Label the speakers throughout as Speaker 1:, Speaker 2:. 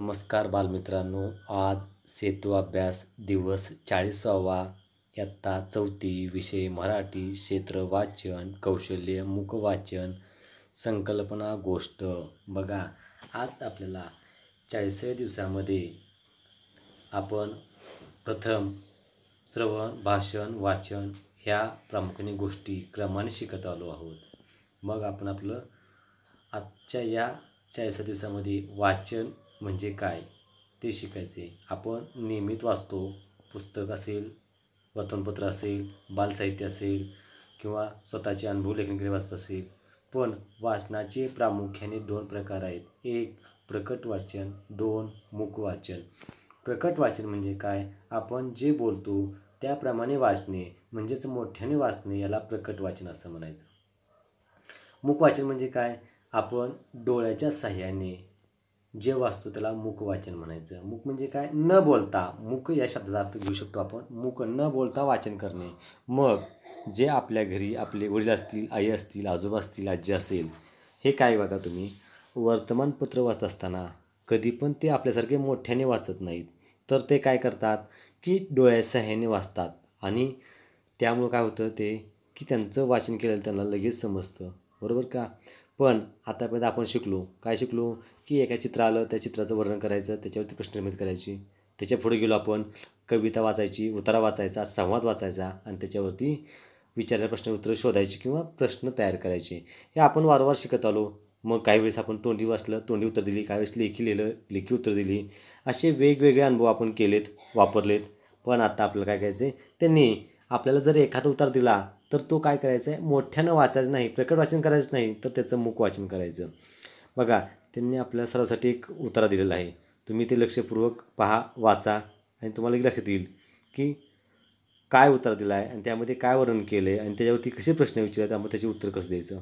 Speaker 1: नमस्कार बालमित्रांनो आज सेतू अभ्यास दिवस चाळीसावा यत्ता चौथी विषय मराठी क्षेत्र वाचन कौशल्य वाचन संकल्पना गोष्ट बघा आज आपल्याला चाळीसाव्या दिवसामध्ये आपण प्रथम श्रवण भाषण वाचन ह्या प्रामुख्याने गोष्टी क्रमाने शिकत आलो आहोत मग आपण आपलं आजच्या या चाळीसा दिवसामध्ये वाचन म्हणजे काय ते शिकायचे आपण नियमित वाचतो पुस्तक असेल वर्तमानपत्र असेल बालसाहित्य असेल किंवा स्वतःचे अनुभव लेखनकडे वाचत असेल पण वाचनाचे प्रामुख्याने दोन प्रकार आहेत एक प्रकट वाचन दोन मुख वाचन प्रकट वाचन म्हणजे काय आपण जे बोलतो त्याप्रमाणे वाचणे म्हणजेच मोठ्याने वाचणे याला प्रकट वाचन असं म्हणायचं मूक वाचन म्हणजे काय आपण डोळ्याच्या साह्याने जे वाचतो त्याला मूक वाचन म्हणायचं मुख म्हणजे काय न बोलता मुख या शब्दाचा अर्थ घेऊ शकतो आपण मूक न बोलता वाचन करणे मग जे आपल्या घरी आपले वडील असतील आई असतील आजोबा असतील आजी असेल हे काय बघा तुम्ही वर्तमानपत्र वाचत असताना कधी पण ते आपल्यासारखे मोठ्याने वाचत नाहीत तर ते काय करतात की डोळ्या सह्याने वाचतात आणि त्यामुळं काय होतं ते की त्यांचं वाचन केलेलं त्यांना लगेच समजतं बरोबर का पण आतापर्यंत आपण शिकलो काय शिकलो की एका चित्र आलं त्या चित्राचं वर्णन करायचं त्याच्यावरती प्रश्न निर्मित करायची त्याच्या पुढे गेलो आपण कविता वाचायची उतारा वाचायचा संवाद वाचायचा आणि त्याच्यावरती विचारलेल्या प्रश्न उत्तरं शोधायची किंवा प्रश्न तयार करायचे हे आपण वारंवार शिकत आलो मग काही वेळेस आपण तोंडी वाचलं तोंडी उत्तर दिली काही वेळेस लेखी लिहिलं लेखी उत्तर दिली असे वेगवेगळे अनुभव आपण केलेत वापरलेत पण आता आपल्याला काय आहे त्यांनी आपल्याला जर एखादा उतार दिला तर तो काय करायचा आहे मोठ्यानं वाचायचं नाही प्रकट वाचन करायचं नाही तर त्याचं मुख वाचन करायचं बघा त्यांनी आपल्या सर्वांसाठी एक उतारा दिलेला आहे तुम्ही ते लक्षपूर्वक पहा वाचा आणि तुम्हाला एक लक्षात येईल की काय उतारा दिला आहे आणि त्यामध्ये काय वर्णन केलं आहे आणि त्याच्यावरती कसे प्रश्न विचारले त्यामुळे त्याचे उत्तर कसं द्यायचं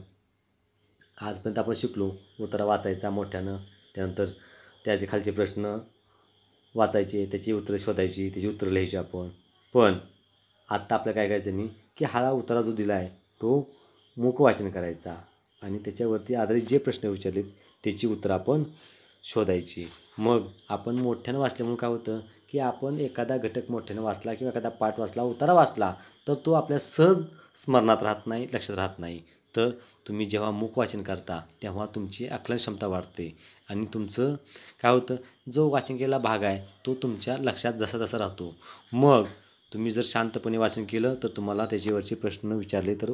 Speaker 1: आजपर्यंत आपण शिकलो उतारा वाचायचा मोठ्यानं त्यानंतर त्याचे खालचे प्रश्न वाचायचे त्याची उत्तरं शोधायची त्याची उत्तरं लिहायची आपण पण आत्ता आपल्या काय करायचं नाही की हा उतारा जो दिला आहे तो मूक वाचन करायचा आणि त्याच्यावरती आधारित जे प्रश्न विचारलेत त्याची उत्तरं आपण शोधायची मग आपण मोठ्यानं वाचल्यामुळे काय होतं की आपण एखादा घटक मोठ्यानं वाचला किंवा एखादा पाठ वाचला उतारा वाचला तर तो आपल्या सहज स्मरणात राहत नाही लक्षात राहत नाही तर तुम्ही जेव्हा मूक वाचन करता तेव्हा तुमची आकलन क्षमता वाढते आणि तुमचं काय होतं जो वाचन केलेला भाग आहे तो तुमच्या लक्षात जसा तसा राहतो मग तुम्ही जर शांतपणे वाचन केलं तर तुम्हाला त्याच्यावरचे प्रश्न विचारले तर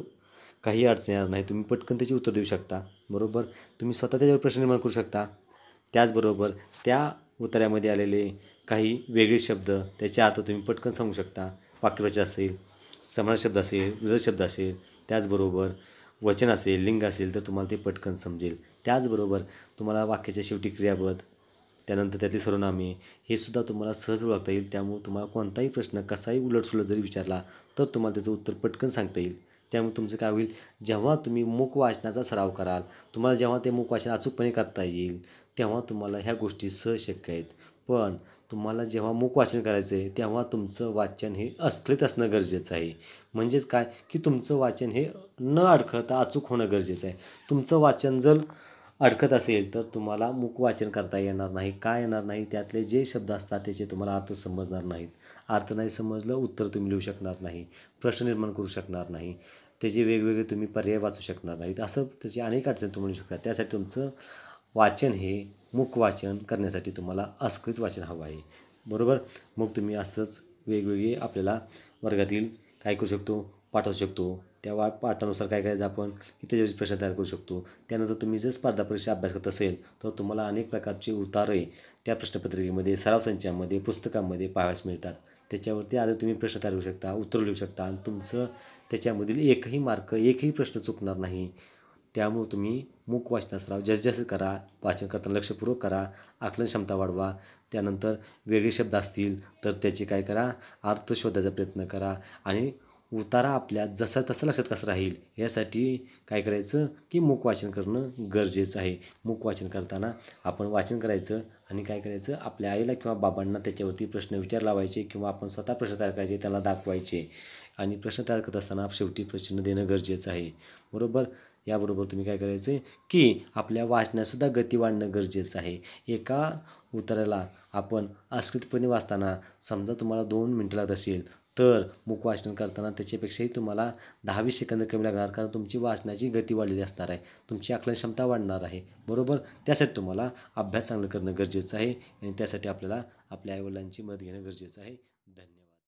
Speaker 1: काही अडचण येणार नाही तुम्ही पटकन त्याची उत्तर देऊ शकता बरोबर तुम्ही स्वतः त्याच्यावर प्रश्न निर्माण करू शकता त्याचबरोबर त्या उत्तरामध्ये आलेले काही वेगळे शब्द त्याच्या अर्थ तुम्ही पटकन सांगू शकता वाक्यवचन असेल समान शब्द असेल विरोध शब्द असेल त्याचबरोबर वचन असेल लिंग असेल तर तुम्हाला ते पटकन समजेल त्याचबरोबर तुम्हाला वाक्याच्या शेवटी क्रियापद त्यानंतर त्याचे सर्वनामे हे सुद्धा तुम्हाला सहज ओळखता येईल त्यामुळे तुम्हाला कोणताही प्रश्न कसाही उलटसुलट जरी विचारला तर तुम्हाला त्याचं उत्तर पटकन सांगता येईल त्यामुळे तुमचं काय होईल जेव्हा तुम्ही मूक वाचनाचा सराव कराल तुम्हाला जेव्हा ते मूक वाचन अचूकपणे करता येईल तेव्हा तुम्हाला ह्या गोष्टी सहज शक्य आहेत पण तुम्हाला जेव्हा मूक वाचन करायचं आहे तेव्हा तुमचं वाचन हे अस्खलित असणं गरजेचं आहे म्हणजेच काय की तुमचं वाचन हे न अडखळता अचूक होणं गरजेचं आहे तुमचं वाचन जर अडकत असेल तर तुम्हाला मुखवाचन करता येणार नाही काय येणार नाही त्यातले जे शब्द असतात त्याचे तुम्हाला अर्थ समजणार नाहीत अर्थ नाही समजलं उत्तर तुम्ही लिहू शकणार नाही प्रश्न निर्माण करू शकणार नाही त्याचे वेगवेगळे तुम्ही पर्याय वाचू शकणार नाहीत असं त्याची अनेक अडचणी तुम्ही शकता त्यासाठी तुमचं वाचन हे मुख करण्यासाठी तुम्हाला अस्कृत वाचन हवं आहे बरोबर मग तुम्ही असंच वेगवेगळे आपल्याला वर्गातील काय करू शकतो पाठवू शकतो त्या वा पाठानुसार काय करायचं आपण की त्याच्यावरची प्रश्न तयार करू शकतो त्यानंतर तुम्ही जर स्पर्धा परीक्षा अभ्यास करत असेल तर तुम्हाला अनेक प्रकारचे उतारे त्या प्रश्नपत्रिकेमध्ये सराव संचामध्ये पुस्तकामध्ये पाहायस मिळतात त्याच्यावरती आधी तुम्ही प्रश्न तयार करू शकता उत्तर लिहू शकता आणि तुमचं त्याच्यामधील एकही मार्क एकही प्रश्न चुकणार नाही त्यामुळे तुम्ही मूक वाचना सराव जास्त करा वाचन करताना लक्षपूर्वक करा आकलन क्षमता वाढवा त्यानंतर वेगळे शब्द असतील तर त्याचे काय करा अर्थ शोधायचा प्रयत्न करा आणि उतारा आपल्या जसा तसा लक्षात कसा राहील यासाठी काय करायचं की मूक वाचन करणं गरजेचं आहे मूक वाचन करताना आपण वाचन करायचं आणि काय करायचं आपल्या आईला किंवा बाबांना त्याच्यावरती प्रश्न विचार लावायचे किंवा आपण स्वतः प्रश्न तयार करायचे त्याला दाखवायचे आणि प्रश्न तयार करत असताना शेवटी प्रश्न देणं गरजेचं आहे बरोबर याबरोबर तुम्ही काय करायचं की आपल्या वाचण्यासुद्धा गती वाढणं गरजेचं आहे एका उतराला आपण अस्कृतपणे वाचताना समजा तुम्हाला दोन मिनटं लागत असेल तर मूक वाचन करताना त्याच्यापेक्षाही तुम्हाला दहावीस सेकंद कमी लागणार कारण तुमची वाचनाची गती वाढलेली असणार आहे तुमची आकलन क्षमता वाढणार आहे बरोबर त्यासाठी तुम्हाला अभ्यास चांगलं करणं गरजेचं आहे आणि त्यासाठी आपल्याला आपल्या आईवडिलांची मदत घेणं गरजेचं आहे